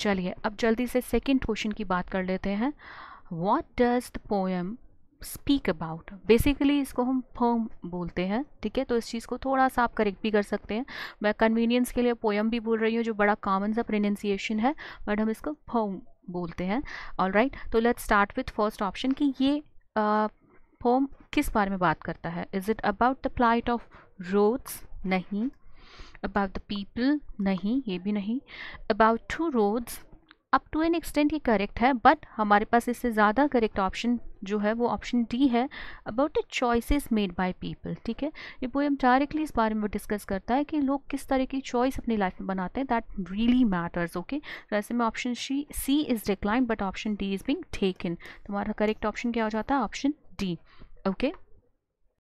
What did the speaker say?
चलिए अब जल्दी से सेकंड क्वेश्चन की बात कर लेते हैं what does the poem speak about basically इसको हम पोम बोलते हैं ठीक है तो इस चीज़ को थोड़ा सा आप करेक्ट भी कर सकते हैं मैं कन्वीनियंस के लिए पोएम भी बोल रही हूँ जो बड़ा कॉमन सा प्रोनंसिएशन है बट हम इसको पोम बोलते हैं ऑल राइट right, तो let start with first option कि ये पोम uh, किस बारे में बात करता है is it about the plight of roads नहीं अबाउट द पीपल नहीं ये भी नहीं about two roads up to an extent ये करेक्ट है बट हमारे पास इससे ज़्यादा करेक्ट ऑप्शन जो है वो ऑप्शन डी है about the choices made by people ठीक है ये पोएम डायरेक्टली इस बारे में डिस्कस करता है कि लोग किस तरह की चॉइस अपनी लाइफ में बनाते हैं दैट रियली मैटर्स ओके तो ऐसे में option C C is decline but option D is being taken तुम्हारा करेक्ट ऑप्शन क्या हो जाता है ऑप्शन डी ओके okay?